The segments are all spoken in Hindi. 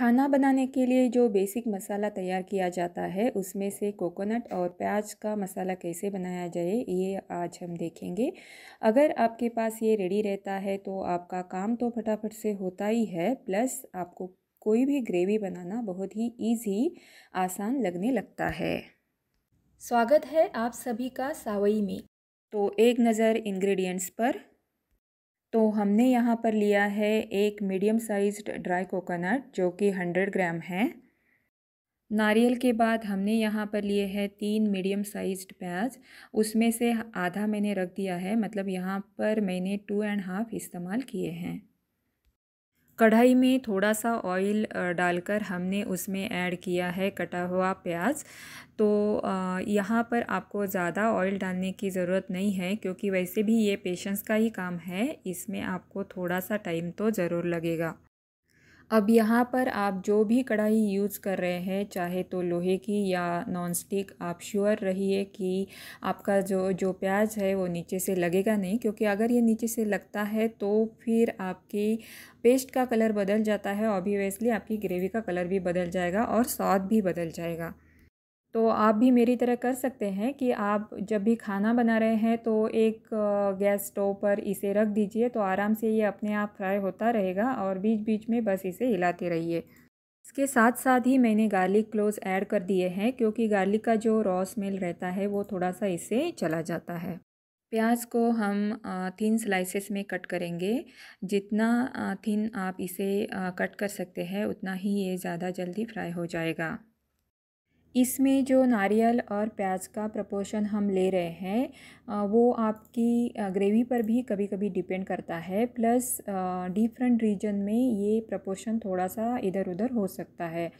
खाना बनाने के लिए जो बेसिक मसाला तैयार किया जाता है उसमें से कोकोनट और प्याज का मसाला कैसे बनाया जाए ये आज हम देखेंगे अगर आपके पास ये रेडी रहता है तो आपका काम तो फटाफट से होता ही है प्लस आपको कोई भी ग्रेवी बनाना बहुत ही ईजी आसान लगने लगता है स्वागत है आप सभी का सावई में तो एक नज़र इन्ग्रीडियंट्स पर तो हमने यहाँ पर लिया है एक मीडियम साइज्ड ड्राई कोकोनट जो कि हंड्रेड ग्राम है नारियल के बाद हमने यहाँ पर लिए हैं तीन मीडियम साइज्ड प्याज उसमें से आधा मैंने रख दिया है मतलब यहाँ पर मैंने टू एंड हाफ़ इस्तेमाल किए हैं कढ़ाई में थोड़ा सा ऑयल डालकर हमने उसमें ऐड किया है कटा हुआ प्याज तो यहाँ पर आपको ज़्यादा ऑयल डालने की ज़रूरत नहीं है क्योंकि वैसे भी ये पेशेंस का ही काम है इसमें आपको थोड़ा सा टाइम तो ज़रूर लगेगा अब यहाँ पर आप जो भी कढ़ाई यूज़ कर रहे हैं चाहे तो लोहे की या नॉन स्टिक आप श्योर रहिए कि आपका जो जो प्याज है वो नीचे से लगेगा नहीं क्योंकि अगर ये नीचे से लगता है तो फिर आपकी पेस्ट का कलर बदल जाता है ऑब्वियसली आपकी ग्रेवी का कलर भी बदल जाएगा और स्वाद भी बदल जाएगा तो आप भी मेरी तरह कर सकते हैं कि आप जब भी खाना बना रहे हैं तो एक गैस स्टोव पर इसे रख दीजिए तो आराम से ये अपने आप फ्राई होता रहेगा और बीच बीच में बस इसे हिलाते रहिए इसके साथ साथ ही मैंने गार्लिक क्लोज ऐड कर दिए हैं क्योंकि गार्लिक का जो रॉ स्मेल रहता है वो थोड़ा सा इससे चला जाता है प्याज को हम थिन स्लाइसेस में कट करेंगे जितना थिन आप इसे कट कर सकते हैं उतना ही ये ज़्यादा जल्दी फ्राई हो जाएगा इसमें जो नारियल और प्याज का प्रपोशन हम ले रहे हैं वो आपकी ग्रेवी पर भी कभी कभी डिपेंड करता है प्लस डिफरेंट रीजन में ये प्रपोशन थोड़ा सा इधर उधर हो सकता है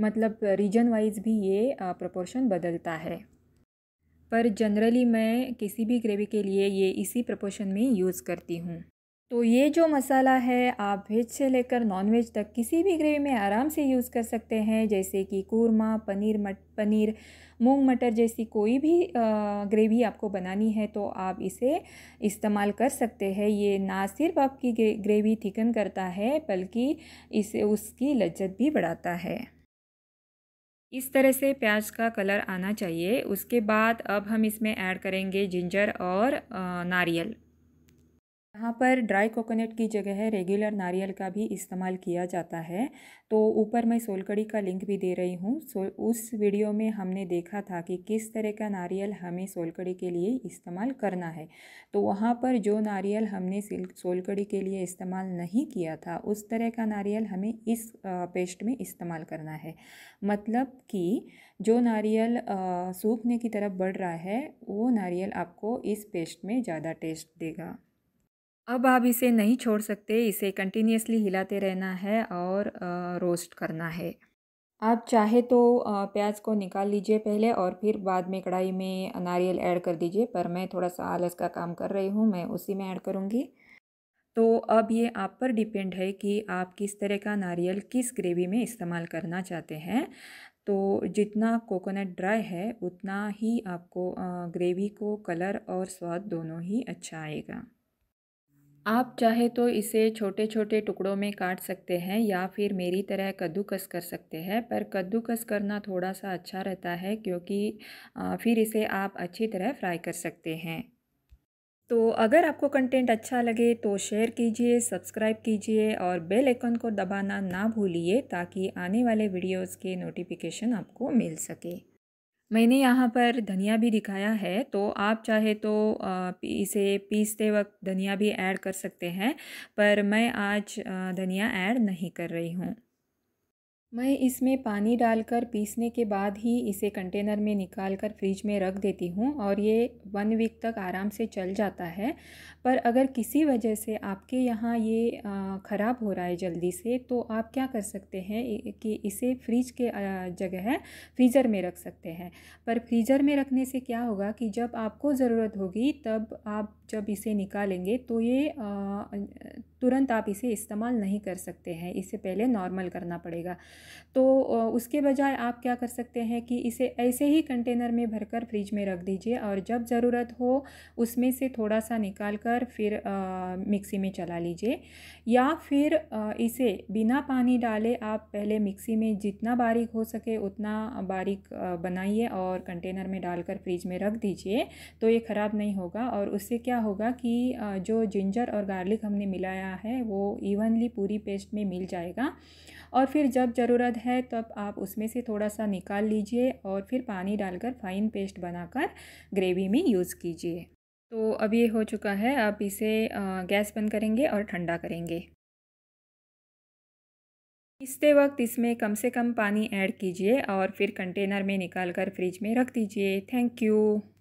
मतलब रीजन वाइज भी ये प्रपोशन बदलता है पर जनरली मैं किसी भी ग्रेवी के लिए ये इसी प्रपोशन में यूज़ करती हूँ तो ये जो मसाला है आप वेज से लेकर नॉन वेज तक किसी भी ग्रेवी में आराम से यूज़ कर सकते हैं जैसे कि कूरमा पनीर मट पनीर मूंग मटर जैसी कोई भी ग्रेवी आपको बनानी है तो आप इसे इस्तेमाल कर सकते हैं ये ना सिर्फ आपकी ग्रेवी थिकन करता है बल्कि इसे उसकी लज्जत भी बढ़ाता है इस तरह से प्याज का कलर आना चाहिए उसके बाद अब हम इसमें ऐड करेंगे जिंजर और नारियल यहाँ पर ड्राई कोकोनट की जगह है रेगुलर नारियल का भी इस्तेमाल किया जाता है तो ऊपर मैं सोलकड़ी का लिंक भी दे रही हूँ सो उस वीडियो में हमने देखा था कि किस तरह का नारियल हमें सोलकड़ी के लिए इस्तेमाल करना है तो वहाँ पर जो नारियल हमने सोलकड़ी के लिए इस्तेमाल नहीं किया था उस तरह का नारियल हमें इस पेस्ट में इस्तेमाल करना है मतलब कि जो नारियल सूखने की तरफ बढ़ रहा है वो नारियल आपको इस पेस्ट में ज़्यादा टेस्ट देगा अब आप इसे नहीं छोड़ सकते इसे कंटिन्यूसली हिलाते रहना है और रोस्ट करना है आप चाहे तो प्याज को निकाल लीजिए पहले और फिर बाद में कढ़ाई में नारियल ऐड कर दीजिए पर मैं थोड़ा सा आलस का काम कर रही हूँ मैं उसी में ऐड करूँगी तो अब ये आप पर डिपेंड है कि आप किस तरह का नारियल किस ग्रेवी में इस्तेमाल करना चाहते हैं तो जितना कोकोनट ड्राई है उतना ही आपको ग्रेवी को कलर और स्वाद दोनों ही अच्छा आएगा आप चाहे तो इसे छोटे छोटे टुकड़ों में काट सकते हैं या फिर मेरी तरह कद्दूकस कर सकते हैं पर कद्दूकस करना थोड़ा सा अच्छा रहता है क्योंकि फिर इसे आप अच्छी तरह फ्राई कर सकते हैं तो अगर आपको कंटेंट अच्छा लगे तो शेयर कीजिए सब्सक्राइब कीजिए और बेल आइकन को दबाना ना भूलिए ताकि आने वाले वीडियोस के नोटिफिकेशन आपको मिल सके मैंने यहाँ पर धनिया भी दिखाया है तो आप चाहे तो इसे पीसते वक्त धनिया भी ऐड कर सकते हैं पर मैं आज धनिया ऐड नहीं कर रही हूँ मैं इसमें पानी डालकर पीसने के बाद ही इसे कंटेनर में निकाल कर फ्रिज में रख देती हूँ और ये वन वीक तक आराम से चल जाता है पर अगर किसी वजह से आपके यहाँ ये ख़राब हो रहा है जल्दी से तो आप क्या कर सकते हैं कि इसे फ्रिज के जगह फ्रीज़र में रख सकते हैं पर फ्रीज़र में रखने से क्या होगा कि जब आपको ज़रूरत होगी तब आप जब इसे निकालेंगे तो ये तुरंत आप इसे इस्तेमाल नहीं कर सकते हैं इसे पहले नॉर्मल करना पड़ेगा तो उसके बजाय आप क्या कर सकते हैं कि इसे ऐसे ही कंटेनर में भरकर फ्रिज में रख दीजिए और जब ज़रूरत हो उसमें से थोड़ा सा निकाल कर फिर मिक्सी में चला लीजिए या फिर इसे बिना पानी डाले आप पहले मिक्सी में जितना बारीक हो सके उतना बारीक बनाइए और कंटेनर में डालकर फ्रिज में रख दीजिए तो ये ख़राब नहीं होगा और उससे क्या क्या होगा कि जो जिंजर और गार्लिक हमने मिलाया है वो इवनली पूरी पेस्ट में मिल जाएगा और फिर जब ज़रूरत है तब आप उसमें से थोड़ा सा निकाल लीजिए और फिर पानी डालकर फ़ाइन पेस्ट बनाकर ग्रेवी में यूज़ कीजिए तो अब ये हो चुका है आप इसे गैस बंद करेंगे और ठंडा करेंगे इसते वक्त इसमें कम से कम पानी ऐड कीजिए और फिर कंटेनर में निकाल कर फ्रिज में रख दीजिए थैंक यू